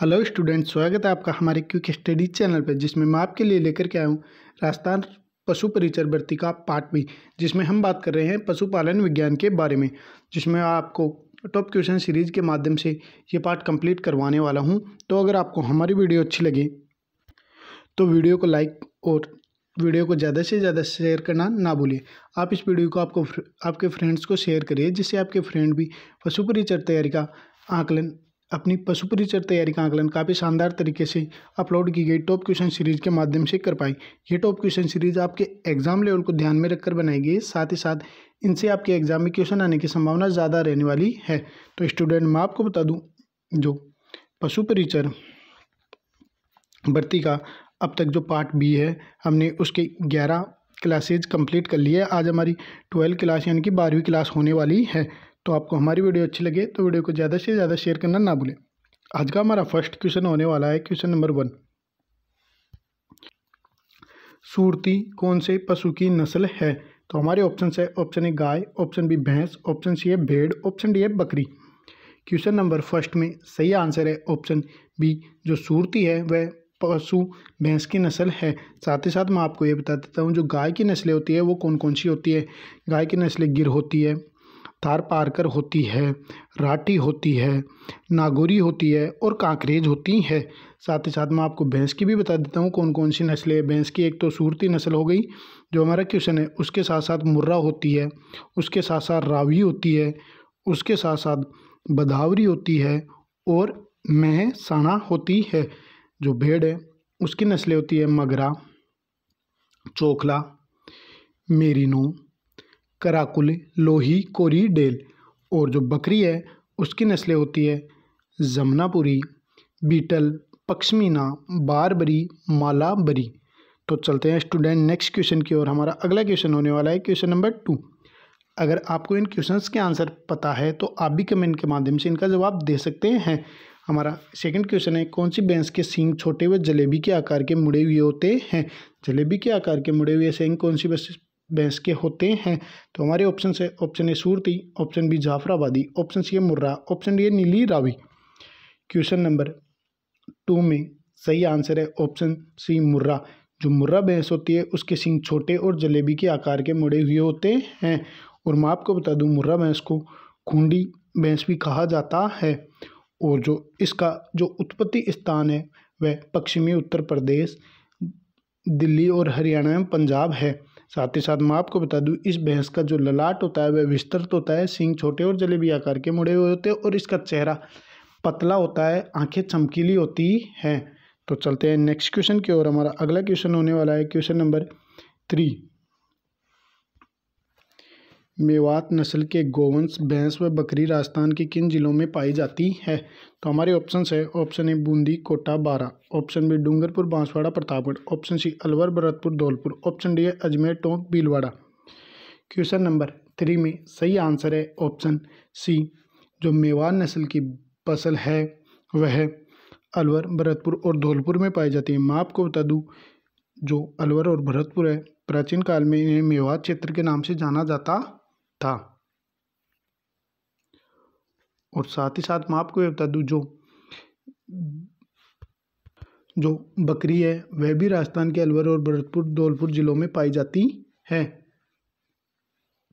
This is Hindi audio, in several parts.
हेलो स्टूडेंट स्वागत है आपका हमारे क्यूक स्टडी चैनल पर जिसमें मैं आपके लिए लेकर के आया हूँ राजस्थान पशु परिचर भर्ती का पार्ट भी जिसमें हम बात कर रहे हैं पशुपालन विज्ञान के बारे में जिसमें आपको टॉप क्वेश्चन सीरीज के माध्यम से ये पार्ट कंप्लीट करवाने वाला हूँ तो अगर आपको हमारी वीडियो अच्छी लगे तो वीडियो को लाइक और वीडियो को ज़्यादा से ज़्यादा शेयर करना ना भूलें आप इस वीडियो को आपको आपके फ्रेंड्स को शेयर करिए जिससे आपके फ्रेंड भी पशु परिचर तैयारी का आकलन अपनी पशु परिचर तैयारी का आंकलन काफ़ी शानदार तरीके से अपलोड की गई टॉप क्वेश्चन सीरीज के माध्यम से कर पाई ये टॉप क्वेश्चन सीरीज आपके एग्जाम लेवल को ध्यान में रखकर बनाई गई साथ ही साथ इनसे आपके एग्जाम में क्वेश्चन आने की संभावना ज़्यादा रहने वाली है तो स्टूडेंट मैं आपको बता दूँ जो पशु परिचर भर्ती का अब तक जो पार्ट बी है हमने उसके ग्यारह क्लासेज कंप्लीट कर लिए आज हमारी ट्वेल्व क्लास यानी कि बारहवीं क्लास होने वाली है तो आपको हमारी वीडियो अच्छी लगे तो वीडियो को ज़्यादा से ज़्यादा शेयर करना ना भूलें आज का हमारा फर्स्ट क्वेश्चन होने वाला है क्वेश्चन नंबर वन सूरती कौन से पशु की नस्ल है तो हमारे ऑप्शन है ऑप्शन ए गाय ऑप्शन बी भैंस ऑप्शन सी है भेड़ ऑप्शन डी है बकरी क्वेश्चन नंबर फर्स्ट में सही आंसर है ऑप्शन बी जो सूरती है वह पशु भैंस की नस्ल है साथ ही साथ मैं आपको ये बता देता हूँ जो गाय की नस्लें होती है वो कौन कौन सी होती है गाय की नस्लें गिर होती है थार पारकर होती है राठी होती है नागोरी होती है और कांकरेज होती है साथ ही साथ मैं आपको भैंस की भी बता देता हूँ कौन कौन सी नस्लें हैं भैंस की एक तो सूरती नस्ल हो गई जो हमारा क्वेश्चन है उसके साथ साथ मुर्रा होती है उसके साथ साथ रावी होती है उसके साथ साथ बदावरी होती है और मह होती है जो भेड़ है उसकी नस्लें होती है Magra Chokla Merino Karakul Lohi Corriedale और जो बकरी है उसकी नस्लें होती है जमुनापुरी बीटल पक्षमीना बारबरी मालाबरी तो चलते हैं स्टूडेंट नेक्स्ट क्वेश्चन की ओर हमारा अगला क्वेश्चन होने वाला है क्वेश्चन नंबर टू अगर आपको इन क्वेश्चंस के आंसर पता है तो आप भी कमेंट के माध्यम से इनका जवाब दे सकते हैं हमारा सेकंड क्वेश्चन है कौन सी बैंस के सींग छोटे हुए जलेबी के आकार के मुड़े हुए होते हैं जलेबी के आकार के मुड़े हुए सींग कौन सी भैंस के होते हैं तो हमारे ऑप्शन है option A Surti option B Jafarabadi option C है मुर्रा ऑप्शन डी है नीली रावी क्वेश्चन नंबर टू में सही आंसर है ऑप्शन सी मुर्रा जो मुर्रा भैंस होती है उसके सिंग छोटे और जलेबी के आकार के मुड़े हुए होते हैं और मैं आपको बता दूं मुर्रा भैंस को खूंडी भैंस भी कहा जाता है और जो इसका जो उत्पत्ति स्थान है वह पश्चिमी उत्तर प्रदेश दिल्ली और हरियाणा में पंजाब है साथ ही साथ मैं आपको बता दूँ इस भैंस का जो ललाट होता है वह विस्तृत होता है सिंग छोटे और जलेबी आकार के मुड़े हुए होते हैं और इसका चेहरा पतला होता है आंखें चमकीली होती हैं तो चलते हैं नेक्स्ट क्वेश्चन की ओर हमारा अगला क्वेश्चन होने वाला है क्वेश्चन नंबर थ्री मेवात नस्ल के गोवंश भैंस व बकरी राजस्थान के किन जिलों में पाई जाती है तो हमारे ऑप्शन है ऑप्शन ए Bundi Kota Baran option B Dungarpur Banswara Pratapgarh option C Alwar Bharatpur Dholpur option D है Ajmer Tonk Bhilwara question number three में सही आंसर है ऑप्शन सी जो मेवात नस्ल की फसल है वह अलवर भरतपुर और धौलपुर में पाई जाती है मैं आपको बता दूँ जो अलवर और भरतपुर है प्राचीन काल में इन्हें मेवात क्षेत्र के नाम से जाना जाता था और साथ ही साथ मैं आपको ये बता दूँ जो जो बकरी है वह भी राजस्थान के अलवर और भरतपुर धौलपुर ज़िलों में पाई जाती है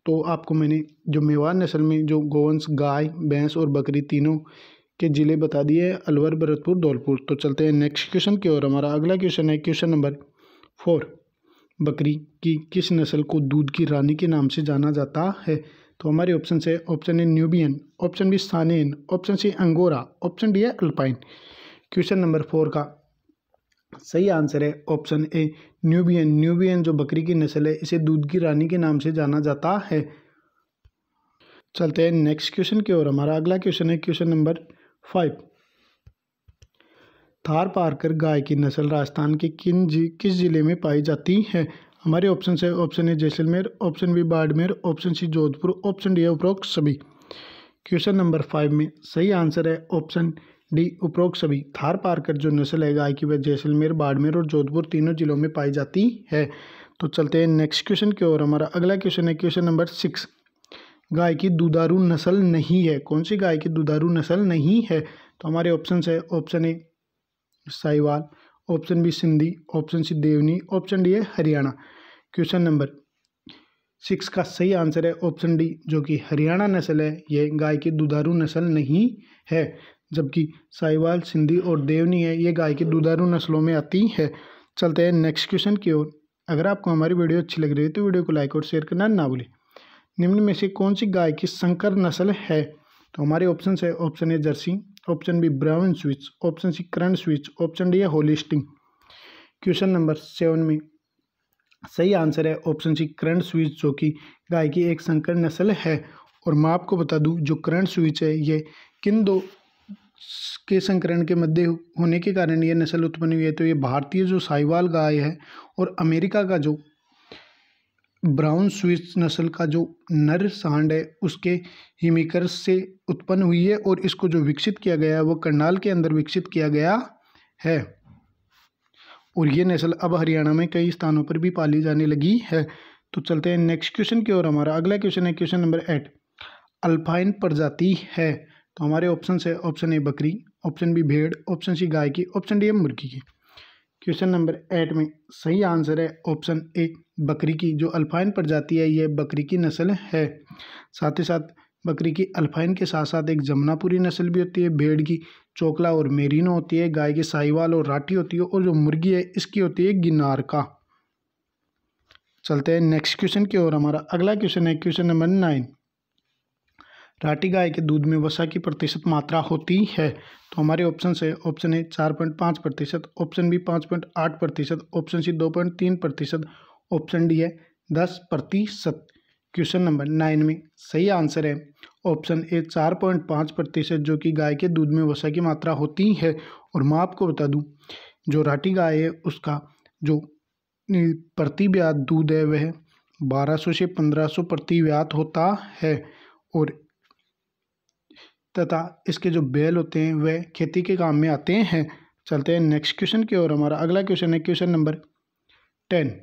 तो आपको मैंने जो मेवाड़ नस्ल में जो गोवंश गाय भैंस और बकरी तीनों के ज़िले बता दिए अलवर भरतपुर धौलपुर तो चलते हैं नेक्स्ट क्वेश्चन की ओर हमारा अगला क्वेश्चन है क्वेश्चन नंबर फोर बकरी की किस नस्ल को दूध की रानी के नाम से जाना जाता है तो हमारे ऑप्शन है option A Nubian option B Saanen option C Angora option D है अल्पाइन क्वेश्चन नंबर फोर का सही आंसर है ऑप्शन ए न्यूबियन न्यूबियन जो बकरी की नस्ल है इसे दूध की रानी के नाम से जाना जाता है चलते हैं नेक्स्ट क्वेश्चन की ओर हमारा अगला क्वेश्चन है question number five Tharparkar गाय की नस्ल राजस्थान के किन जी किस ज़िले में पाई जाती है हमारे ऑप्शन है option A Jaisalmer option B Barmer option C Jodhpur option D है उपरोक्त सभी क्वेश्चन नंबर फाइव में सही आंसर है ऑप्शन डी उपरोक्त सभी थार पारकर जो नस्ल है गाय की वह जैसलमेर बाड़मेर और जोधपुर तीनों जिलों में पाई जाती है तो चलते हैं नेक्स्ट क्वेश्चन की ओर हमारा अगला क्वेश्चन है क्वेश्चन नंबर सिक्स गाय की दुधारू नस्ल नहीं है कौन सी गाय की दुधारू नस्ल नहीं है तो हमारे ऑप्शन है option A Sahiwal option B Sindhi option C Deoni option D है हरियाणा क्वेश्चन नंबर सिक्स का सही आंसर है ऑप्शन डी जो कि हरियाणा नस्ल है यह गाय की दुधारू नस्ल नहीं है जबकि साहिवाल सिंधी और देवनी है ये गाय की दुधारू नस्लों में आती है चलते हैं नेक्स्ट क्वेश्चन की ओर अगर आपको हमारी वीडियो अच्छी लग रही है तो वीडियो को लाइक और शेयर करना ना भूलें निम्न में से कौन सी गाय की संकर नस्ल है तो हमारे ऑप्शन है option A Jersey option B Brown switch option C current switch option D है होलिस्टिंग क्वेश्चन नंबर सेवन में सही आंसर है ऑप्शन सी करंट स्विच जो कि गाय की एक संकर नस्ल है और मैं आपको बता दूं जो करंट स्विच है ये किन दो के संकरण के मध्य होने के कारण यह नस्ल उत्पन्न हुई है तो ये भारतीय जो साहिवाल गाय है और अमेरिका का जो ब्राउन स्विस नस्ल का जो नर सांड है उसके हिमिकर से उत्पन्न हुई है और इसको जो विकसित किया गया है वो करनाल के अंदर विकसित किया गया है और ये नस्ल अब हरियाणा में कई स्थानों पर भी पाली जाने लगी है तो चलते हैं नेक्स्ट क्वेश्चन की ओर हमारा अगला क्वेश्चन है क्वेश्चन नंबर एट अल्पाइन प्रजाति है तो हमारे ऑप्शन है ऑप्शन ए बकरी ऑप्शन बी भेड़ ऑप्शन सी गाय की ऑप्शन डी है मुर्गी की क्वेश्चन नंबर एट में सही आंसर है ऑप्शन ए बकरी की जो अल्फ़ाइन प्रजाति है यह बकरी की नस्ल है साथ ही साथ बकरी की अल्फ़ाइन के साथ साथ एक जमुनापुरी नस्ल भी होती है भेड़ की चोकला और मेरीनो होती है गाय की साहिवाल और राठी होती है और जो मुर्गी है इसकी होती है गिनार का चलते हैं नेक्स्ट क्वेश्चन की ओर हमारा अगला क्वेश्चन है क्वेश्चन नंबर नाइन राठी गाय के दूध में वसा की प्रतिशत मात्रा होती है तो हमारे ऑप्शन है ऑप्शन ए चार पॉइंट पाँच प्रतिशत ऑप्शन बी पाँच पॉइंट आठ प्रतिशत ऑप्शन सी दो पॉइंट तीन प्रतिशत ऑप्शन डी है दस प्रतिशत क्वेश्चन नंबर नाइन में सही आंसर है ऑप्शन ए चार पॉइंट पाँच प्रतिशत जो कि गाय के दूध में वसा की मात्रा होती है और मैं आपको बता दूं जो राठी गाय है उसका जो प्रति व्यात दूध है वह बारह सौ से सौ प्रति व्यात होता है और तथा इसके जो बैल होते हैं वह खेती के काम में आते हैं चलते हैं नेक्स्ट क्वेश्चन की ओर हमारा अगला क्वेश्चन है question number ten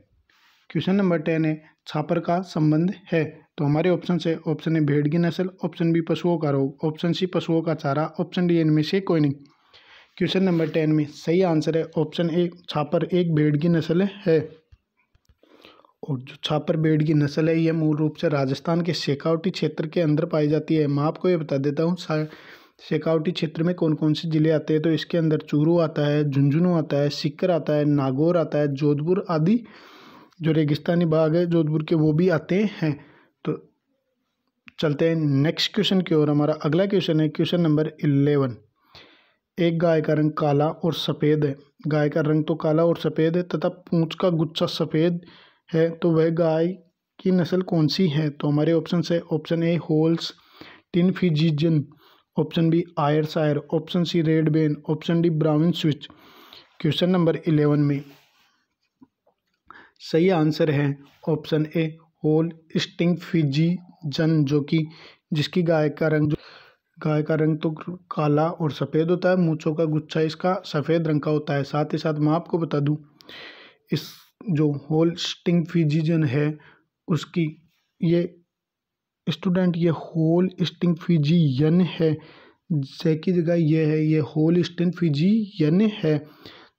question number ten है छापर का संबंध है तो हमारे ऑप्शन है ऑप्शन ए भेड़ की नस्ल ऑप्शन बी पशुओं का रोग ऑप्शन सी पशुओं का चारा ऑप्शन डी इनमें से कोई नहीं क्वेश्चन नंबर टेन में सही आंसर है ऑप्शन ए छापर एक भेड़ की नस्ल है और जो छापर भेड़ की नस्ल है यह मूल रूप से राजस्थान के शेखावटी क्षेत्र के अंदर पाई जाती है मैं आपको ये बता देता हूँ शेखावटी क्षेत्र में कौन कौन से ज़िले आते हैं तो इसके अंदर चूरू आता है झुंझुनू आता है सिक्कर आता है नागौर आता है जोधपुर आदि जो रेगिस्तानी बाग है जोधपुर के वो भी आते हैं तो चलते हैं नेक्स्ट क्वेश्चन की ओर हमारा अगला क्वेश्चन है क्वेश्चन नंबर इलेवन एक गाय का रंग काला और सफ़ेद है गाय का रंग तो काला और सफ़ेद है तथा पूंछ का गुच्छा सफ़ेद है तो वह गाय की नस्ल कौन सी है तो हमारे ऑप्शन है option A Holstein Friesian option B Ayrshire option C Red Dane option D Brown switch question number eleven में सही आंसर है option A Holstein Friesian जो कि जिसकी गाय का रंग जो गाय का रंग तो काला और सफ़ेद होता है मूँछों का गुच्छा इसका सफ़ेद रंग का होता है साथ ही साथ मैं आपको बता दूं इस जो होल स्टिंग जन है उसकी ये स्टूडेंट ये होल स्टिंग फिजीयन है जै की जगह यह है ये होल स्टिंग फिजीयन है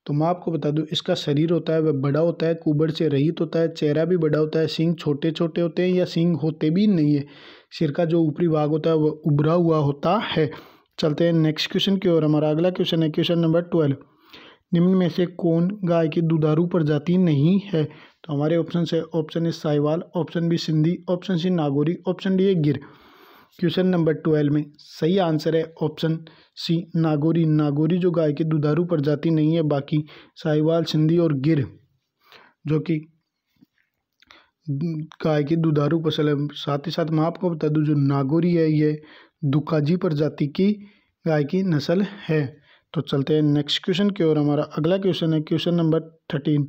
तो मैं आपको बता दूं इसका शरीर होता है वह बड़ा होता है कुबड़ से रहित होता है चेहरा भी बड़ा होता है सिंग छोटे छोटे होते हैं या सिंग होते भी नहीं है सिर का जो ऊपरी भाग होता है वह उभरा हुआ होता है चलते हैं नेक्स्ट क्वेश्चन की ओर हमारा अगला क्वेश्चन है क्वेश्चन नंबर ट्वेल्व निम्न में से कौन गाय की दुधारू प्रजाति नहीं है तो हमारे ऑप्शन है option A Sahiwal option B Sindhi option C Nagori option D है गिर क्वेश्चन नंबर ट्वेल्व में सही आंसर है ऑप्शन सी नागौरी नागौरी जो गाय की दुधारू प्रजाति नहीं है बाकी साहिवाल सिंधी और गिर जो कि गाय की दुधारू फसल है साथ ही साथ मैं आपको बता दूं जो नागौरी है ये दुकाजी प्रजाति की गाय की नस्ल है तो चलते हैं नेक्स्ट क्वेश्चन की ओर हमारा अगला क्वेश्चन है क्वेश्चन नंबर थर्टीन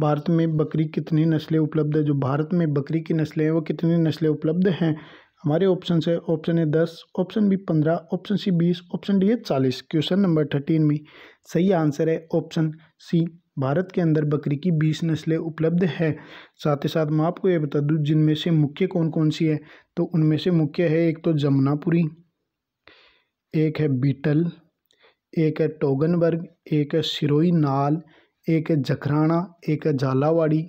भारत में बकरी कितनी नस्लें उपलब्ध है जो भारत में बकरी की नस्लें हैं वो कितनी नस्लें उपलब्ध हैं हमारे ऑप्शन है ऑप्शन ए दस ऑप्शन बी पंद्रह ऑप्शन सी बीस ऑप्शन डी है चालीस क्वेश्चन नंबर थर्टीन में सही आंसर है ऑप्शन सी भारत के अंदर बकरी की बीस नस्लें उपलब्ध है साथ ही साथ मैं आपको ये बता दूँ जिनमें से मुख्य कौन कौन सी है तो उनमें से मुख्य है एक तो जमुनापुरी एक है बीटल एक है टोगनबर्ग एक है सिरोई नाल एक है जखराना एक है झालावाड़ी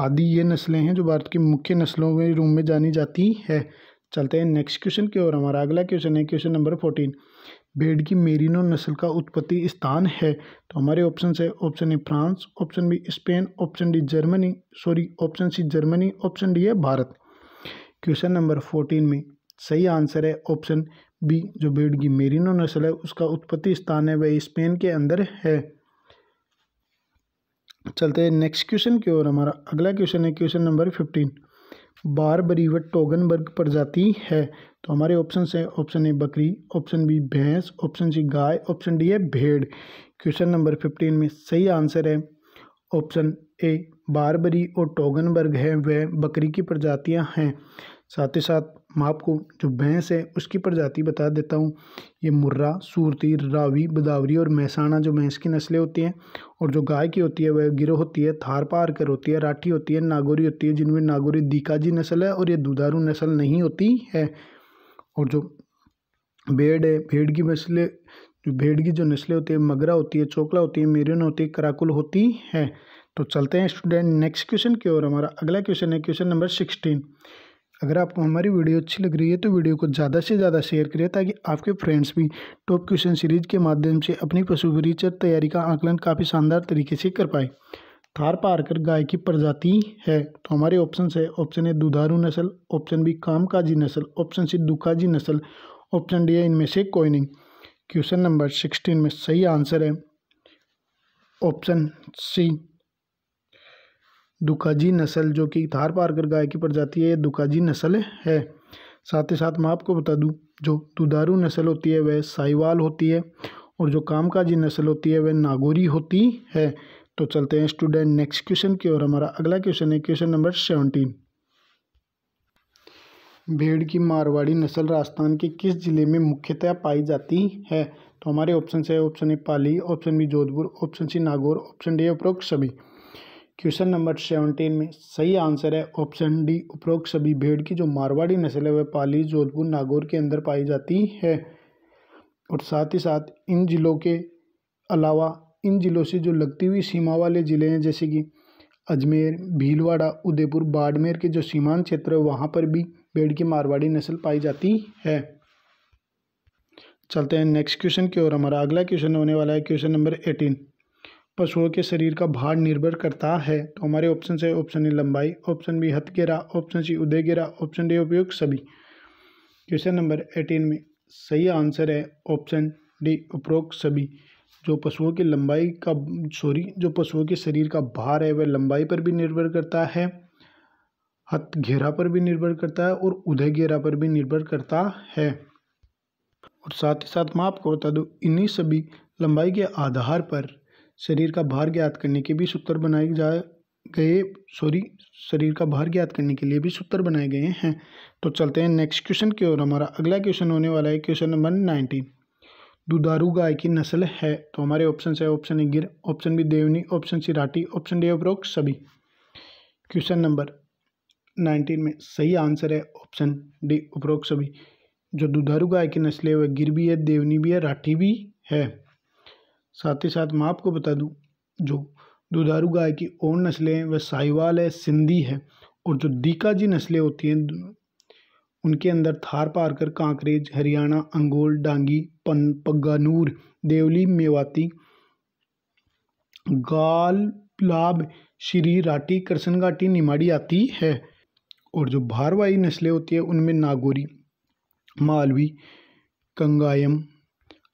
आदि ये नस्लें हैं जो भारत की मुख्य नस्लों में रूम में जानी जाती है चलते हैं नेक्स्ट क्वेश्चन की ओर हमारा अगला क्वेश्चन है क्वेश्चन नंबर फोर्टीन भेड़ की मेरिनो नस्ल का उत्पत्ति स्थान है तो हमारे ऑप्शन है option A France option B Spain option D Germany sorry option C Germany option D है भारत क्वेश्चन नंबर फोर्टीन में सही आंसर है ऑप्शन बी जो भेड़ की मेरिनो नस्ल है उसका उत्पत्ति स्थान है वह स्पेन के अंदर है चलते हैं नेक्स्ट क्वेश्चन की ओर हमारा अगला क्वेश्चन है क्वेश्चन नंबर फिफ्टीन बार बरीवट टोगनबर्ग प्रजाति है तो हमारे ऑप्शन है ऑप्शन ए बकरी ऑप्शन बी भैंस ऑप्शन सी गाय ऑप्शन डी है भेड़ क्वेश्चन नंबर फिफ्टीन में सही आंसर है ऑप्शन ए बारबरी और टोगनबर्ग है वह बकरी की प्रजातियां हैं साथ ही साथ मैं आपको जो भैंस है उसकी प्रजाति बता देता हूँ ये मुर्रा सूरती रावी बदावरी और महसाना जो भैंस की नस्लें होती हैं और जो गाय की होती है वह गिरो होती है थार पार कर होती है राठी होती है नागौरी होती है जिनमें नागौरी दीकाजी नस्ल है और ये दुधारू नस्ल नहीं होती है और जो भेड़ है भेड़ की नस्लें जो भेड़ की जो नस्लें होती है मगरा होती है चोकला होती है मेरियन होती है कराकुल होती है तो चलते हैं स्टूडेंट नेक्स्ट क्वेश्चन की ओर हमारा अगला क्वेश्चन है क्वेश्चन नंबर सिक्सटीन अगर आपको हमारी वीडियो अच्छी लग रही है तो वीडियो को ज़्यादा से ज़्यादा शेयर करें ताकि आपके फ्रेंड्स भी टॉप क्वेश्चन सीरीज के माध्यम से अपनी पशु परिचर तैयारी का आकलन काफ़ी शानदार तरीके से कर पाए थार पारकर गाय की प्रजाति है तो हमारे ऑप्शन है ऑप्शन ए दुधारू नस्ल ऑप्शन बी कामकाजी नस्ल ऑप्शन सी दुखाजी नस्ल ऑप्शन डी है इनमें से कोई नहीं क्वेश्चन नंबर सिक्सटीन में सही आंसर है ऑप्शन सी दुखाजी नस्ल जो कि थार पारकर गाय की प्रजाति है दुखाजी नस्ल है साथ ही साथ मैं आपको बता दूँ जो दुधारू नस्ल होती है वह साहिवाल होती है और जो कामकाजी नस्ल होती है वह नागौरी होती है तो चलते हैं स्टूडेंट नेक्स्ट क्वेश्चन की ओर हमारा अगला क्वेश्चन है क्वेश्चन नंबर सेवनटीन भेड़ की मारवाड़ी नस्ल राजस्थान के किस जिले में मुख्यतः पाई जाती है तो हमारे ऑप्शन है option A Pali option B Jodhpur option C Nagaur option D उपरोक्त सभी क्वेश्चन नंबर सेवनटीन में सही आंसर है ऑप्शन डी उपरोक्त सभी भेड़ की जो मारवाड़ी नस्ल है वह पाली जोधपुर नागौर के अंदर पाई जाती है और साथ ही साथ इन जिलों के अलावा इन जिलों से जो लगती हुई सीमा वाले ज़िले हैं जैसे कि अजमेर भीलवाड़ा उदयपुर बाड़मेर के जो सीमांत क्षेत्र है वहाँ पर भी भेड़ की मारवाड़ी नस्ल पाई जाती है चलते हैं नेक्स्ट क्वेश्चन की ओर हमारा अगला क्वेश्चन होने वाला है क्वेश्चन नंबर एटीन पशुओं के शरीर का भार निर्भर करता है तो हमारे ऑप्शन से ऑप्शन ए लंबाई ऑप्शन बी हथगेरा ऑप्शन सी उदयगेरा ऑप्शन डी उपयोग सभी क्वेश्चन नंबर एटीन में सही आंसर है ऑप्शन डी उपरोक्त सभी जो पशुओं की लंबाई का सॉरी जो पशुओं के शरीर का भार है वह लंबाई पर भी निर्भर करता है हथ घेरा पर भी निर्भर करता है और उदय घेरा पर भी निर्भर करता है और साथ ही साथ मैं आपको बता दूँ इन्हीं सभी लंबाई के आधार पर शरीर का भार ज्ञात करने के भी सूत्र बनाए जा गए सॉरी शरीर का भार ज्ञात करने के लिए भी सूत्र बनाए गए हैं तो चलते हैं नेक्स्ट क्वेश्चन की ओर हमारा अगला क्वेश्चन होने वाला है क्वेश्चन नंबर नाइनटीन दुधारू गाय की नस्ल है तो हमारे ऑप्शन है option A Gir option B Deoni option C Rathi option D उपरोक्त सभी क्वेश्चन नंबर नाइनटीन में सही आंसर है ऑप्शन डी उपरोक्त सभी जो दुधारू गाय की नस्लें है वह गिर भी है देवनी भी है राठी भी है साथ ही साथ मैं आपको बता दूं जो दुधारू गाय की और नस्लें हैं वह साहिवाल है सिंधी है और जो दीका जी नस्लें होती हैं उनके अंदर थार पारकर कांकरेज हरियाणा अंगोल डांगी पन पगानूर देवली मेवाती गाल लाभ श्री राटी करसन घाटी निमाड़ी आती है और जो भारवाही नस्लें होती है उनमें नागौरी मालवी कंगायम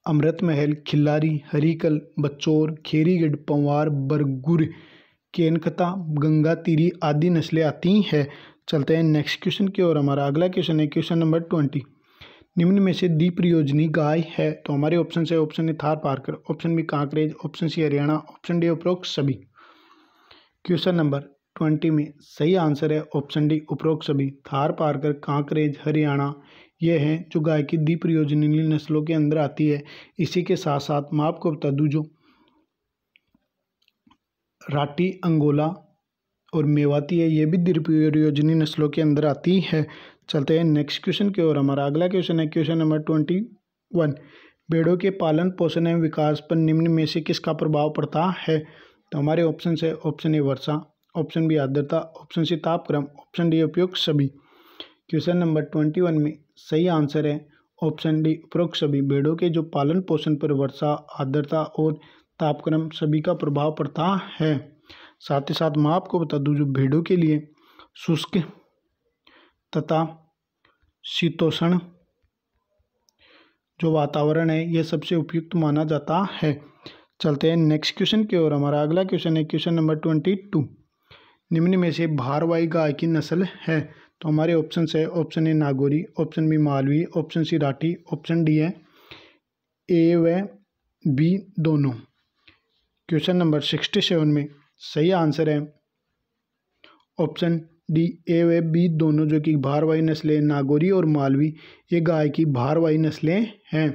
अमृत महल खिल्लारी हरिकल बच्चोर खेरीगढ़ पंवार बरगुर केनकता गंगा तीरी आदि नस्लें आती हैं चलते हैं नेक्स्ट क्वेश्चन की ओर हमारा अगला क्वेश्चन है क्वेश्चन नंबर ट्वेंटी निम्न में से दीप प्रयोजनी गाय है तो हमारे ऑप्शन से option A Tharparkar option B Kankrej option C Haryana option D उपरोक्त सभी क्वेश्चन नंबर ट्वेंटी में सही आंसर है ऑप्शन डी उपरोक्त सभी थार पारकर कांकरेज हरियाणा ये हैं जो गाय की दीप योजनी नस्लों के अंदर आती है इसी के साथ साथ मैं आपको बता दूँ जो राठी अंगोला और मेवाती है ये भी दीप योजनी नस्लों के अंदर आती है चलते हैं नेक्स्ट क्वेश्चन की ओर हमारा अगला क्वेश्चन है क्वेश्चन नंबर ट्वेंटी वन भेड़ों के पालन पोषण एवं विकास पर निम्न में से किसका प्रभाव पड़ता है तो हमारे ऑप्शन है ऑप्शन ए वर्षा ऑप्शन बी आर्द्रता ऑप्शन सी तापक्रम ऑप्शन डी उपयोग सभी क्वेश्चन नंबर ट्वेंटी वन में सही आंसर है ऑप्शन डी उपरोक्त सभी भेड़ों के जो पालन पोषण पर वर्षा आर्द्रता और तापक्रम सभी का प्रभाव पड़ता है साथ ही साथ मैं आपको बता दूँ जो भेड़ों के लिए शुष्क तथा शीतोषण जो वातावरण है यह सबसे उपयुक्त माना जाता है चलते हैं नेक्स्ट क्वेश्चन की ओर हमारा अगला क्वेश्चन है क्वेश्चन नंबर ट्वेंटी टू निम्न में से भारवाही गाय की नस्ल है तो हमारे ऑप्शन है option A Nagori option B Malvi option C Rathi option D है ए व बी दोनों क्वेश्चन नंबर सिक्सटी सेवन में सही आंसर है ऑप्शन डी ए व बी दोनों जो कि भारवाही नस्लें नागौरी और मालवी ये गाय की भारवाही नस्लें हैं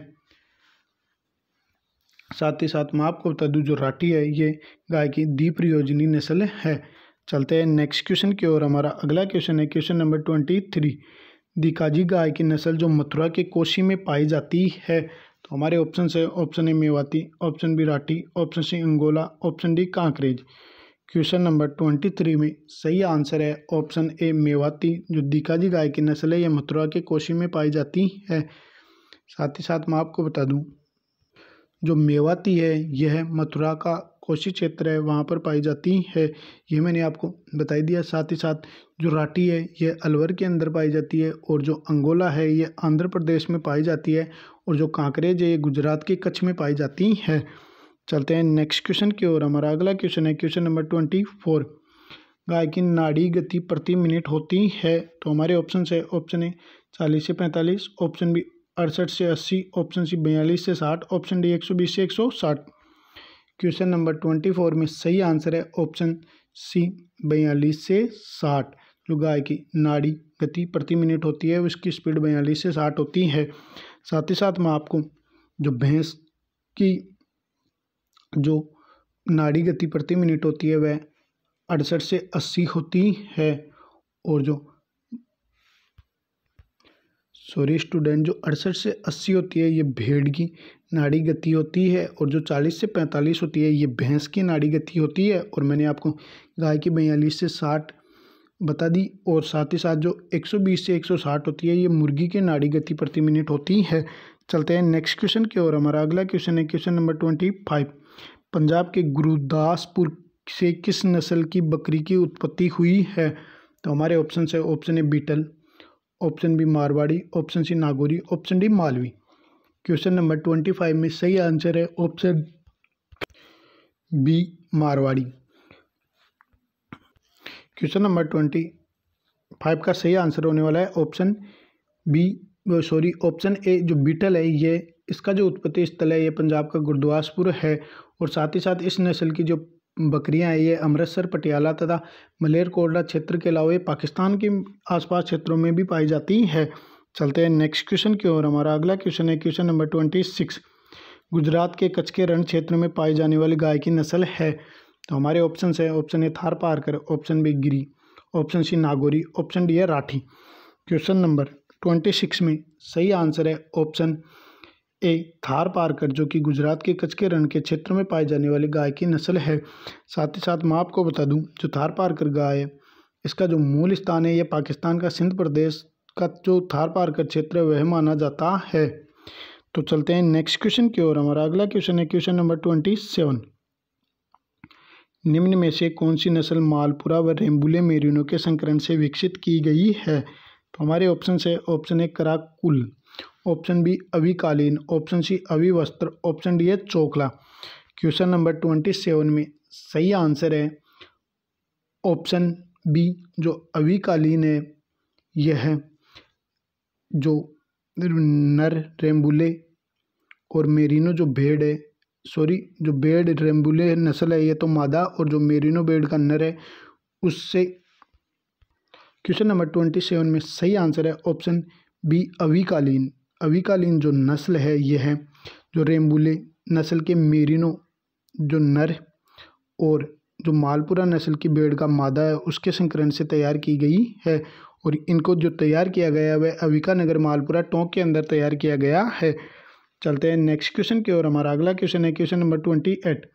साथ ही साथ मैं आपको बता दूँ जो राठी है ये गाय की दीप्रयोजनी नस्ल है चलते हैं नेक्स्ट क्वेश्चन की ओर हमारा अगला क्वेश्चन है क्वेश्चन नंबर ट्वेंटी थ्री दिकाजी गाय की नस्ल जो मथुरा के कोशी में पाई जाती है तो हमारे ऑप्शन है option A Mewati option B Rathi option C Ongole option D Kankrej question number twenty three में सही आंसर है ऑप्शन ए मेवाती जो दिकाजी गाय की नस्ल है यह मथुरा के कोशी में पाई जाती है साथ ही साथ मैं आपको बता दूँ जो मेवाती है यह मथुरा का कोशी क्षेत्र है वहाँ पर पाई जाती है ये मैंने आपको बताई दिया साथ ही साथ जो राठी है ये अलवर के अंदर पाई जाती है और जो अंगोला है ये आंध्र प्रदेश में पाई जाती है और जो कांकरेज है ये गुजरात के कच्छ में पाई जाती है चलते हैं नेक्स्ट क्वेश्चन की ओर हमारा अगला क्वेश्चन है क्वेश्चन नंबर ट्वेंटी फोर गाय की नाड़ी गति प्रति मिनट होती है तो हमारे ऑप्शन है ऑप्शन ए चालीस से पैंतालीस ऑप्शन बी अड़सठ से अस्सी ऑप्शन सी बयालीस से साठ ऑप्शन डी एक सौ बीस से एक सौ साठ क्वेश्चन नंबर ट्वेंटी फोर में सही आंसर है ऑप्शन सी बयालीस से साठ जो गाय की नाड़ी गति प्रति मिनट होती है उसकी स्पीड बयालीस से साठ होती है साथ ही साथ मैं आपको जो भैंस की जो नाड़ी गति प्रति मिनट होती है वह अड़सठ से अस्सी होती है और जो सॉरी स्टूडेंट जो अड़सठ से अस्सी होती है ये भेड़ की नाड़ी गति होती है और जो चालीस से पैंतालीस होती है ये भैंस की नाड़ी गति होती है और मैंने आपको गाय की बयालीस से साठ बता दी और साथ ही साथ जो 120 से 160 होती है ये मुर्गी की नाड़ी गति प्रति मिनट होती है चलते हैं नेक्स्ट क्वेश्चन की ओर हमारा अगला क्वेश्चन है question number twenty five Punjab के गुरुदासपुर से किस नस्ल की बकरी की उत्पत्ति हुई है तो हमारे ऑप्शन है option A Beetal option B Marwari option C Nagori option D Malvi question number twenty five में सही आंसर है option B Marwari question number twenty five का सही आंसर होने वाला है option B sorry option A जो बीटल है ये इसका जो उत्पत्ति स्थल है ये पंजाब का गुरुद्वासपुर है और साथ ही साथ इस नस्ल की जो बकरियां हैं ये अमृतसर पटियाला तथा मलेरकोटला क्षेत्र के अलावा ये पाकिस्तान के आसपास क्षेत्रों में भी पाई जाती है चलते हैं नेक्स्ट क्वेश्चन की ओर हमारा अगला क्वेश्चन है question number twenty six Gujarat के कच्छ के रण क्षेत्र में पाई जाने वाली गाय की नस्ल है तो हमारे ऑप्शन है option A Tharparkar option B Giri option C Nagori option D है Rathi question number twenty six में सही आंसर है ऑप्शन ए थार पारकर जो कि गुजरात के कच्छ के रण के क्षेत्र में पाई जाने वाली गाय की नस्ल है साथ ही साथ मैं आपको बता दूँ जो थार पारकर गाय है इसका जो मूल स्थान है यह पाकिस्तान का सिंध प्रदेश का जो थार पार का क्षेत्र है वह माना जाता है तो चलते हैं नेक्स्ट क्वेश्चन की ओर हमारा अगला क्वेश्चन है क्वेश्चन नंबर ट्वेंटी सेवन निम्न में से कौन सी नस्ल मालपुरा व रेम्बुले मेरिनो के संकरण से विकसित की गई है तो हमारे ऑप्शन है option A Karakul option B Avikalin option C Avivastra option D है Chokla question number twenty seven में सही आंसर है ऑप्शन बी जो अविकालीन है यह जो नर रेम्बुले और मेरिनो जो भेड़ है सॉरी जो बेड रेम्बुले नस्ल है ये तो मादा और जो मेरिनो बेड का नर है उससे क्वेश्चन नंबर ट्वेंटी सेवन में सही आंसर है ऑप्शन बी अविकालीन अविकालीन जो नस्ल है ये है जो रेम्बुले नस्ल के मेरिनो जो नर और जो मालपुरा नस्ल की भेड़ का मादा है उसके संकरण से तैयार की गई है और इनको जो तैयार किया गया है वह अविका नगर मालपुरा टोंक के अंदर तैयार किया गया है चलते हैं नेक्स्ट क्वेश्चन की ओर हमारा अगला क्वेश्चन है क्वेश्चन नंबर ट्वेंटी एट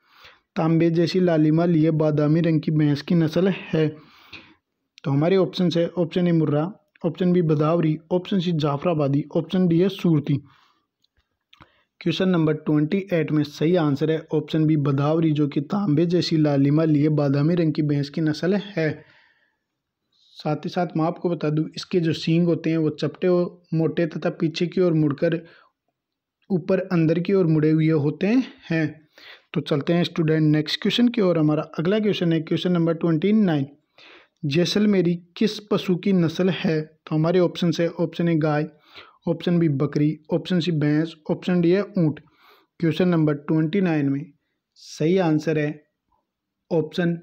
तांबे जैसी लालिमा लिए बादामी रंग की भैंस की नस्ल है तो हमारे ऑप्शन है option A Murrah option B Bhadawari option C Jafarabadi option D है Surti question number twenty eight में सही आंसर है ऑप्शन बी बदावरी जो कि तांबे जैसी लालिमा लिए बादामी रंग की भैंस की नस्ल है साथ ही साथ मैं आपको बता दूं इसके जो सींग होते हैं वो चपटे और मोटे तथा पीछे की ओर मुड़कर ऊपर अंदर की ओर मुड़े हुए होते हैं तो चलते हैं स्टूडेंट नेक्स्ट क्वेश्चन की ओर हमारा अगला क्वेश्चन है question number twenty nine Jaisalmeri किस पशु की नस्ल है तो हमारे ऑप्शन है ऑप्शन है गाय ऑप्शन बी बकरी ऑप्शन सी भैंस ऑप्शन डी है ऊँट क्वेश्चन नंबर ट्वेंटी नाइन में सही आंसर है ऑप्शन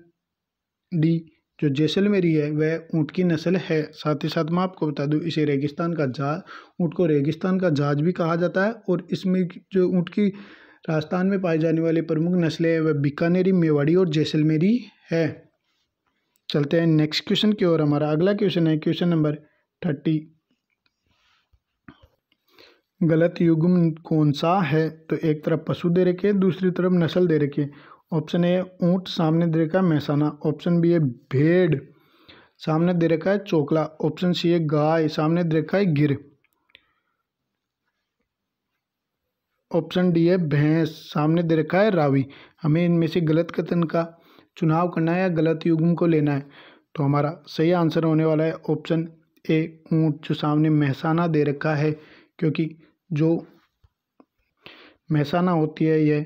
डी जो जैसलमेरी है वह ऊँट की नस्ल है साथ ही साथ मैं आपको बता दूँ इसे रेगिस्तान का जहाज ऊँट को रेगिस्तान का जहाज भी कहा जाता है और इसमें जो ऊँट की राजस्थान में पाई जाने वाली प्रमुख नस्लें हैं वह बीकानेरी मेवाड़ी और जैसलमेरी है चलते हैं नेक्स्ट क्वेश्चन की ओर हमारा अगला क्वेश्चन है क्वेश्चन नंबर थर्टी गलत युग्म कौन सा है तो एक तरफ पशु दे रखे है दूसरी तरफ नस्ल दे रखे ऑप्शन ए ऊँट सामने दे रखा है महसाना ऑप्शन बी है भेड़ सामने दे रखा है चोकला ऑप्शन सी है गाय सामने दे रखा है गिर ऑप्शन डी है भैंस सामने दे रखा है रावी हमें इनमें से गलत कथन का चुनाव करना है या गलत युग्म को लेना है तो हमारा सही आंसर होने वाला है ऑप्शन ए ऊँट जो सामने महसाना दे रखा है क्योंकि जो मैसाना होती है यह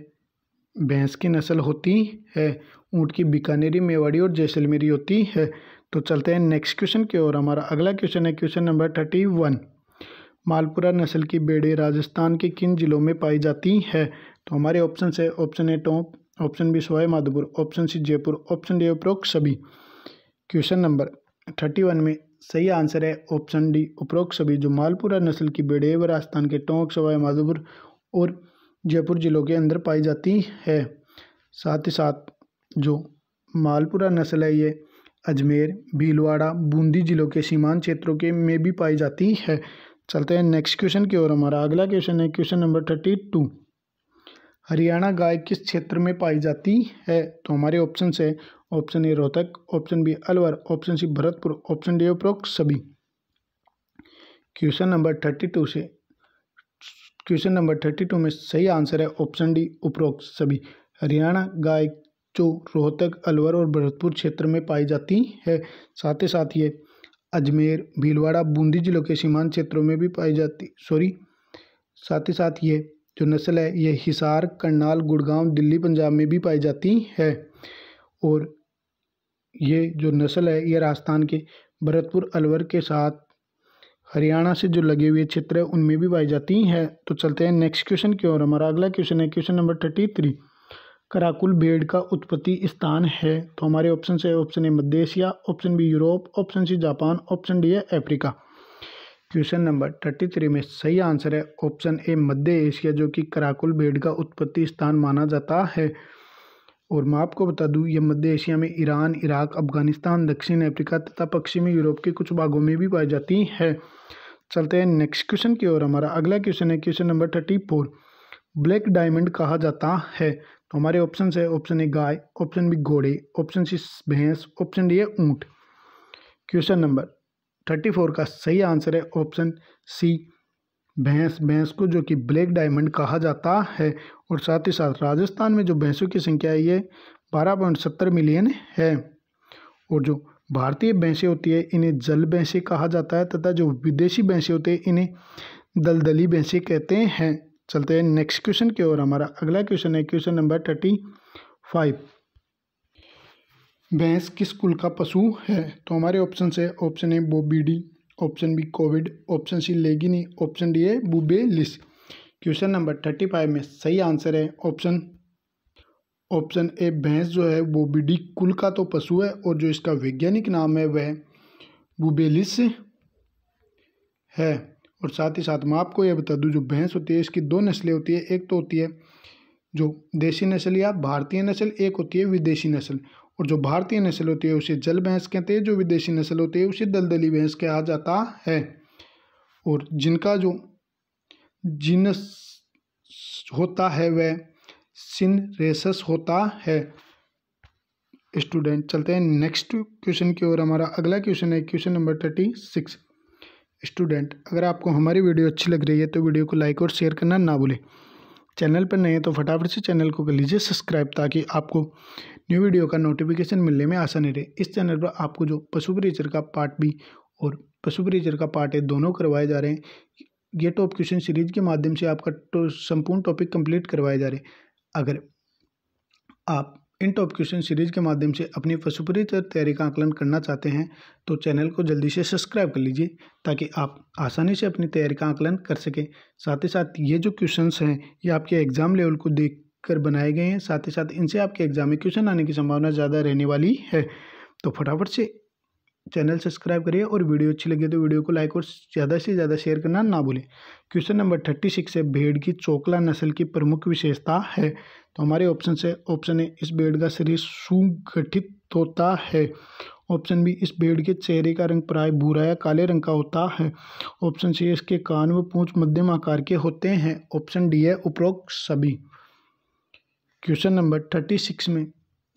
भैंस की नस्ल होती है ऊँट की बीकानेरी मेवाड़ी और जैसलमेरी होती है तो चलते हैं नेक्स्ट क्वेश्चन की ओर हमारा अगला क्वेश्चन है question number thirty one Malpura नस्ल की बेड़े राजस्थान के किन ज़िलों में पाई जाती है तो हमारे ऑप्शन है option A Tonk option B Sawai Madhopur option C Jaipur option D उपरोक्त सभी क्वेश्चन नंबर थर्टी वन में सही आंसर है ऑप्शन डी उपरोक्त सभी जो मालपुरा नस्ल की बेड़े व राजस्थान के टोंक सवाई माधोपुर और जयपुर जिलों के अंदर पाई जाती है साथ ही साथ जो मालपुरा नस्ल है ये अजमेर भीलवाड़ा बूंदी जिलों के सीमांत क्षेत्रों के में भी पाई जाती है चलते हैं नेक्स्ट क्वेश्चन की ओर हमारा अगला क्वेश्चन है question number thirty two Haryana गाय किस क्षेत्र में पाई जाती है तो हमारे ऑप्शन है option A Rohtak option B Alwar option C Bharatpur option D उपरोक्त सभी क्वेश्चन नंबर थर्टी टू से क्वेश्चन नंबर थर्टी टू में सही आंसर है ऑप्शन डी उपरोक्त सभी हरियाणा गाय जो रोहतक अलवर और भरतपुर क्षेत्र में पाई जाती है साथ ही साथ ये अजमेर भीलवाड़ा बूंदी जिलों के सीमांत क्षेत्रों में भी पाई जाती सॉरी साथ ही साथ ये जो नस्ल है ये हिसार करनाल गुड़गांव दिल्ली पंजाब में भी पाई जाती है और ये जो नस्ल है ये राजस्थान के भरतपुर अलवर के साथ हरियाणा से जो लगे हुए क्षेत्र है उनमें भी पाई जाती है तो चलते हैं नेक्स्ट क्वेश्चन की ओर हमारा अगला क्वेश्चन है question number thirty three Karakul भेड़ का उत्पत्ति स्थान है तो हमारे ऑप्शन से ऑप्शन ए मध्य Asia option B Europe option C Japan option D है Africa question number thirty three में सही आंसर है ऑप्शन ए मध्य एशिया जो कि कराकुल भेड़ का उत्पत्ति स्थान माना जाता है और मैं आपको बता दूं यह मध्य एशिया में ईरान इराक अफगानिस्तान दक्षिण अफ्रीका तथा पश्चिमी यूरोप के कुछ भागों में भी पाई जाती है चलते हैं नेक्स्ट क्वेश्चन की ओर हमारा अगला क्वेश्चन है question number thirty four black diamond कहा जाता है तो हमारे ऑप्शन है ऑप्शन ए गाय ऑप्शन बी घोड़े ऑप्शन सी भैंस ऑप्शन डी है ऊँट क्वेश्चन नंबर थर्टी फोर का सही आंसर है ऑप्शन सी भैंस भैंस को जो कि ब्लैक डायमंड कहा जाता है और साथ ही साथ राजस्थान में जो भैंसों की संख्या है ये बारह पॉइंट सत्तर मिलियन है और जो भारतीय भैंसें होती है इन्हें जल भैंसें कहा जाता है तथा जो विदेशी भैंसें होते हैं इन्हें दलदली भैंसें कहते हैं चलते हैं नेक्स्ट क्वेश्चन की ओर हमारा अगला क्वेश्चन है क्वेश्चन नंबर थर्टी फाइव भैंस किस कुल का पशु है तो हमारे ऑप्शन है option A Bovidae option B Covid option C लेगी नहीं ऑप्शन डी है Bubalis question number thirty five में सही आंसर है ऑप्शन ऑप्शन ए भैंस जो है वो बिडी कुल का तो पशु है और जो इसका वैज्ञानिक नाम है वह बुबेलिस है और साथ ही साथ मैं आपको यह बता दूं जो भैंस होती है इसकी दो नस्लें होती है एक तो होती है जो देसी नस्ल या भारतीय नस्ल एक होती है विदेशी नस्ल और जो भारतीय नस्ल होती है उसे जल भैंस कहते हैं जो विदेशी नस्ल होती है उसे दलदली भैंस कहा जाता है और जिनका जो जीनस होता है वह सिनरेसस होता है स्टूडेंट चलते हैं नेक्स्ट क्वेश्चन की ओर हमारा अगला क्वेश्चन है question number thirty six student अगर आपको हमारी वीडियो अच्छी लग रही है तो वीडियो को लाइक और शेयर करना ना भूलें चैनल पर नए हैं तो फटाफट से चैनल को कर लीजिए सब्सक्राइब ताकि आपको न्यू वीडियो का नोटिफिकेशन मिलने में आसानी रहे इस चैनल पर आपको जो पशु परिचर का पार्ट बी और पशु परिचर का पार्ट ए दोनों करवाए जा रहे हैं ये टॉप क्वेश्चन सीरीज के माध्यम से आपका तो संपूर्ण टॉपिक कंप्लीट करवाए जा रहे हैं अगर आप इन टॉप क्वेश्चन सीरीज के माध्यम से अपनी परिचर तैयारी का आकलन करना चाहते हैं तो चैनल को जल्दी से सब्सक्राइब कर लीजिए ताकि आप आसानी से अपनी तैयारी का आकलन कर सकें साथ ही साथ ये जो क्वेश्चन हैं ये आपके एग्ज़ाम लेवल को देख कर बनाए गए हैं साथ ही साथ इनसे आपके एग्जाम में क्वेश्चन आने की संभावना ज़्यादा रहने वाली है तो फटाफट से चैनल सब्सक्राइब करिए और वीडियो अच्छी लगे तो वीडियो को लाइक और ज़्यादा से ज़्यादा शेयर करना ना भूलें क्वेश्चन नंबर थर्टी सिक्स है भेड़ की चोकला नस्ल की प्रमुख विशेषता है तो हमारे ऑप्शन से ऑप्शन ए इस भेड़ का शरीर सुगठित होता है ऑप्शन बी इस भेड़ के चेहरे का रंग प्राय भूरा या काले रंग का होता है ऑप्शन सी इसके कान व पूंछ मध्यम आकार के होते हैं ऑप्शन डी है उपरोक्त सभी क्वेश्चन नंबर थर्टी सिक्स में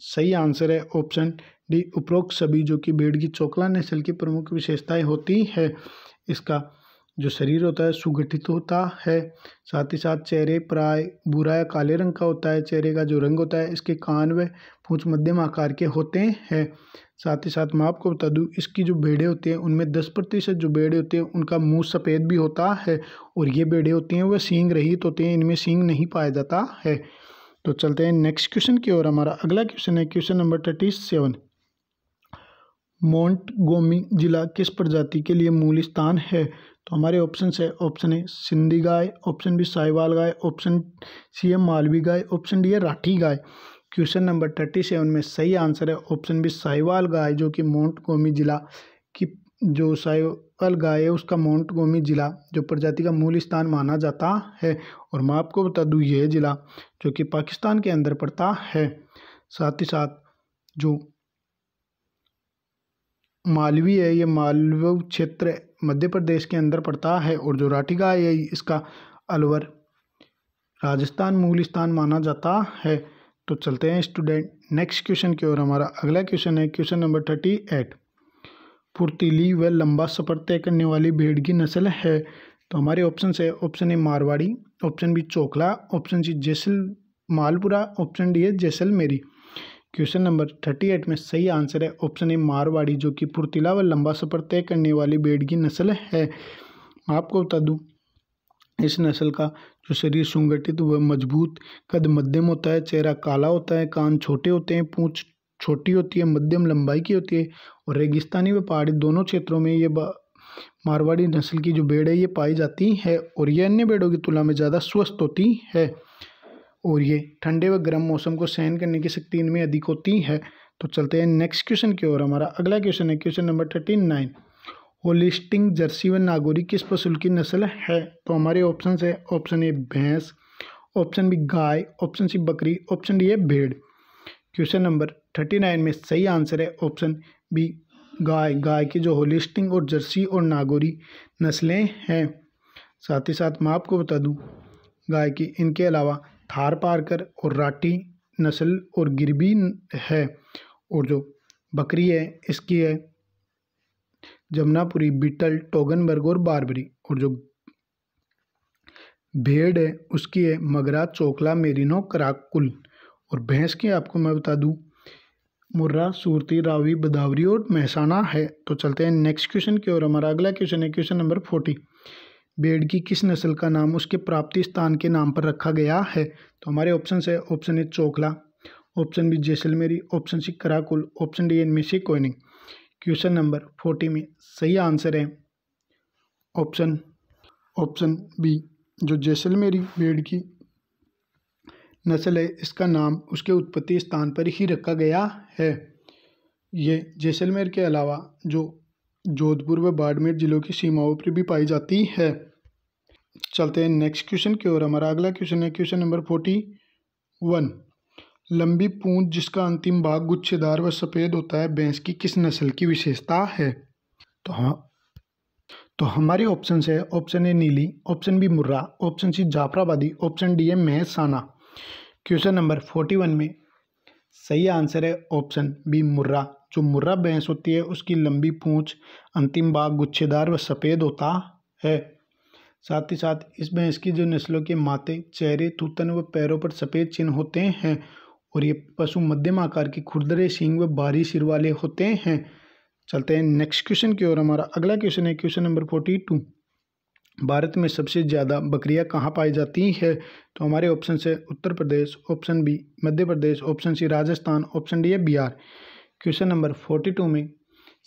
सही आंसर है ऑप्शन डी उपरोक्त सभी जो कि भेड़ की चौकला नस्ल की प्रमुख विशेषताएं होती है इसका जो शरीर होता है सुगठित होता है साथ ही साथ चेहरे प्राय बुरा या काले रंग का होता है चेहरे का जो रंग होता है इसके कान व पूछ मध्यम आकार के होते हैं साथ ही साथ मैं आपको बता दूं इसकी जो बेड़े होते हैं उनमें दस प्रतिशत जो बेड़े होते हैं उनका मुंह सफ़ेद भी होता है और ये बेड़े होते हैं वह सींग रहित होते हैं इनमें सींग नहीं पाया जाता है तो चलते हैं नेक्स्ट क्वेश्चन की ओर हमारा अगला क्वेश्चन है क्वेश्चन नंबर थर्टी सेवन गोमी जिला किस प्रजाति के लिए मूल स्थान है तो हमारे ऑप्शन है ऑप्शन ए सिंधी गाय ऑप्शन बी साहिवाल गाय ऑप्शन सी है मालवी गाय ऑप्शन डी है राठी गाय क्वेश्चन नंबर थर्टी सेवन में सही आंसर है ऑप्शन बी साहिवाल गाय जो कि गोमी जिला जो साइवल गाय है उसका गोमी ज़िला जो प्रजाति का मूल स्थान माना जाता है और मैं आपको बता दूँ यह ज़िला जो कि पाकिस्तान के अंदर पड़ता है साथ ही साथ जो मालवी है ये मालव क्षेत्र मध्य प्रदेश के अंदर पड़ता है और जो राठी गाय है इसका अलवर राजस्थान मूल स्थान माना जाता है तो चलते हैं स्टूडेंट नेक्स्ट क्वेश्चन की ओर हमारा अगला क्वेश्चन है क्वेश्चन नंबर थर्टी एट फुर्तीली व लंबा सफ़र तय करने वाली भेड़ की नस्ल है तो हमारे ऑप्शन है option A Marwari option B Chokla option C Jaisal Malpura option D है Jaisalmeri question number thirty eight में सही आंसर है ऑप्शन ए मारवाड़ी जो कि फुर्तीला व लंबा सफ़र तय करने वाली भेड़ की नस्ल है आपको बता दूँ इस नस्ल का जो शरीर सुगठित व मजबूत कद मध्यम होता है चेहरा काला होता है कान छोटे होते हैं पूँछ छोटी होती है मध्यम लंबाई की होती है और रेगिस्तानी व पहाड़ी दोनों क्षेत्रों में ये मारवाड़ी नस्ल की जो भेड़ है ये पाई जाती है और ये अन्य भेड़ों की तुलना में ज़्यादा स्वस्थ होती है और ये ठंडे व गर्म मौसम को सहन करने की शक्ति इनमें अधिक होती है तो चलते हैं नेक्स्ट क्वेश्चन की ओर हमारा अगला क्वेश्चन है question number thirty nine Holstein Jersey व नागोरी किस पशु की नस्ल है तो हमारे ऑप्शन है ऑप्शन ए भैंस ऑप्शन बी गाय ऑप्शन सी बकरी ऑप्शन डी है भेड़ क्वेश्चन नंबर थर्टी नाइन में सही आंसर है ऑप्शन बी गाय गाय की जो होलिस्टिंग और जर्सी और नागोरी नस्लें हैं साथ ही साथ मैं आपको बता दूं गाय की इनके अलावा थार पारकर और राठी नस्ल और गिरबी है और जो बकरी है इसकी है जमुनापुरी बीटल टोगनबर्ग और बारबरी और जो भेड़ है उसकी है मगरा चोकला मेरिनो कराकुल और भैंस की आपको मैं बता दूं मुर्रा सूरती रावी बदावरी और महसाना है तो चलते हैं नेक्स्ट क्वेश्चन की ओर हमारा अगला क्वेश्चन है क्वेश्चन नंबर फोर्टी भेड़ की किस नस्ल का नाम उसके प्राप्ति स्थान के नाम पर रखा गया है तो हमारे ऑप्शन है option A Chokla option B Jaisalmeri option C Karakul option D एन से कोइनिंग क्वेश्चन नंबर फोर्टी में सही आंसर है ऑप्शन ऑप्शन बी जो जैसलमेरी भेड़ की नस्ल है इसका नाम उसके उत्पत्ति स्थान पर ही रखा गया है ये जैसलमेर के अलावा जो जोधपुर व बाड़मेर जिलों की सीमाओं पर भी पाई जाती है चलते हैं नेक्स्ट क्वेश्चन की ओर हमारा अगला क्वेश्चन है क्वेश्चन नंबर फोर्टी वन लंबी पूंछ जिसका अंतिम भाग गुच्छेदार व सफ़ेद होता है भैंस की किस नस्ल की विशेषता है तो हाँ तो हमारे ऑप्शन है option A Nili option B Murrah option C Jafarabadi option D है Mehsana question number forty one में सही आंसर है ऑप्शन बी मुर्रा जो मुर्रा भैंस होती है उसकी लंबी पूंछ अंतिम भाग गुच्छेदार व सफ़ेद होता है साथ ही साथ इस भैंस की जो नस्लों के माथे चेहरे तूतन व पैरों पर सफ़ेद चिन्ह होते हैं और ये पशु मध्यम आकार के खुरदरे सींग व भारी सिर वाले होते हैं चलते हैं नेक्स्ट क्वेश्चन की ओर हमारा अगला क्वेश्चन है question number forty two Bharat में सबसे ज़्यादा बकरियाँ कहाँ पाई जाती हैं तो हमारे ऑप्शन से Uttar Pradesh option B Madhya Pradesh option C Rajasthan option D है Bihar question number forty two में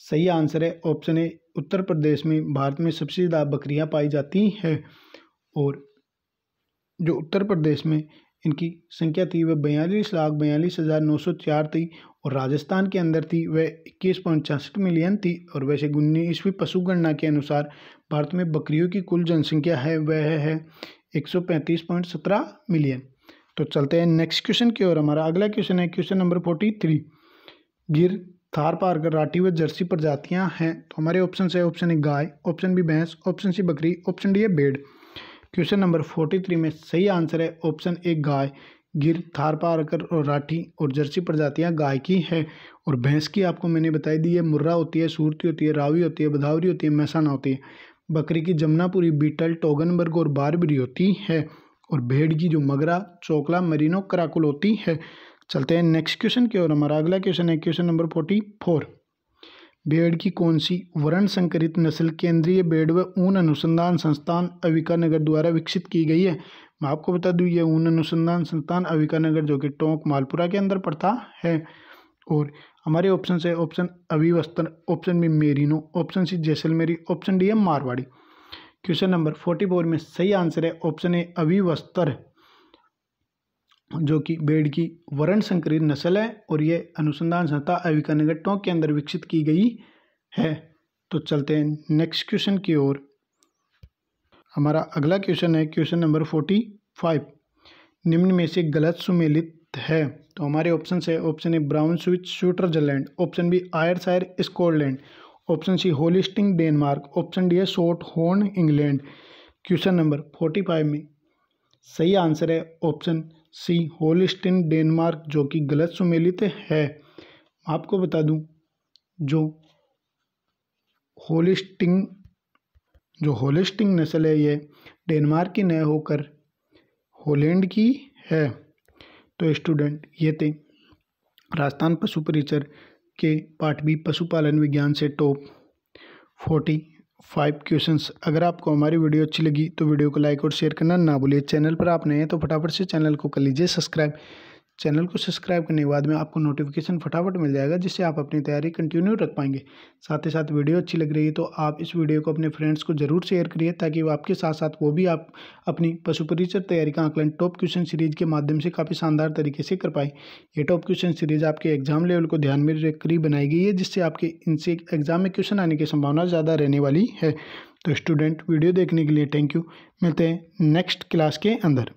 सही आंसर है ऑप्शन ए उत्तर प्रदेश में भारत में सबसे ज़्यादा बकरियाँ पाई जाती हैं और जो उत्तर प्रदेश में इनकी संख्या थी वह बयालीस लाख बयालीस हज़ार नौ सौ चार थी और राजस्थान के अंदर थी वह इक्कीस पॉइंट छियासठ मिलियन थी और वैसे उन्नीसवीं पशु गणना के अनुसार भारत में बकरियों की कुल जनसंख्या है वह है एक सौ पैंतीस पॉइंट सत्रह मिलियन तो चलते हैं नेक्स्ट क्वेश्चन की ओर हमारा अगला क्वेश्चन है क्वेश्चन नंबर फोर्टी थ्री गिर थार पारकर राठी व जर्सी प्रजातियाँ हैं तो हमारे ऑप्शन है ऑप्शन ए गाय ऑप्शन बी भैंस ऑप्शन सी बकरी ऑप्शन डी है भेड़ क्वेश्चन नंबर फोर्टी थ्री में सही आंसर है ऑप्शन ए गाय गिर थार पारकर और राठी और जर्सी प्रजातियाँ गाय की है और भैंस की आपको मैंने बताई दी है मुर्रा होती है सूरती होती है रावी होती है बदावरी होती है मैसाना होती है बकरी की जमुनापुरी बीटल टोगनबर्ग और बारबरी होती है और भेड़ की जो मगरा चोकला मरीनो कराकुल होती है चलते हैं नेक्स्ट क्वेश्चन की और हमारा अगला क्वेश्चन है क्वेश्चन नंबर फोर्टी फोर भेड़ की कौन सी वर्ण संकरित नस्ल केंद्रीय भेड़ व ऊन अनुसंधान संस्थान अविकानगर द्वारा विकसित की गई है मैं आपको बता दूं यह ऊन अनुसंधान संस्थान अविकानगर जो कि टोंक मालपुरा के अंदर पड़ता है और हमारे ऑप्शन है option Avivastra option B merino option C Jaisalmeri option D है Marwari question number forty four में सही आंसर है ऑप्शन ए अभिवस्त्र जो कि भेड़ की वर्ण संकरित नस्ल है और ये अनुसंधान संस्था अविकानगर टोंक के अंदर विकसित की गई है तो चलते हैं नेक्स्ट क्वेश्चन की ओर हमारा अगला क्वेश्चन है क्वेश्चन नंबर फोर्टी फाइव निम्न में से गलत सुमेलित है तो हमारे ऑप्शन है option A Brown switch Switzerland option B Ayrshire Scotland option C Holstein Denmark option D है Shorthorn England question number forty five में सही आंसर है ऑप्शन सी होलिस्टिन डेनमार्क जो कि गलत सुमेलित है आपको बता दूं जो होलिस्टिंग जो होलिस्टिंग नस्ल है ये डेनमार्क की न होकर होलैंड की है तो स्टूडेंट ये थे राजस्थान पशु परिचर के पार्ट भी पशुपालन विज्ञान से टॉप फोर्टी फाइव क्वेश्चंस अगर आपको हमारी वीडियो अच्छी लगी तो वीडियो को लाइक और शेयर करना ना भूलिए चैनल पर आप नए हैं तो फटाफट से चैनल को कर लीजिए सब्सक्राइब चैनल को सब्सक्राइब करने के बाद में आपको नोटिफिकेशन फटाफट मिल जाएगा जिससे आप अपनी तैयारी कंटिन्यू रख पाएंगे साथ ही साथ वीडियो अच्छी लग रही है तो आप इस वीडियो को अपने फ्रेंड्स को जरूर शेयर करिए ताकि वो आपके साथ साथ वो भी आप अपनी पशु परिचर तैयारी का आंकलन टॉप क्वेश्चन सीरीज के माध्यम से काफ़ी शानदार तरीके से कर पाए ये टॉप क्वेश्चन सीरीज आपके एग्जाम लेवल को ध्यान में रखकर बनाई गई है जिससे आपके इनसे एग्जाम में क्वेश्चन आने की संभावना ज़्यादा रहने वाली है तो स्टूडेंट वीडियो देखने के लिए थैंक यू मिलते हैं नेक्स्ट क्लास के अंदर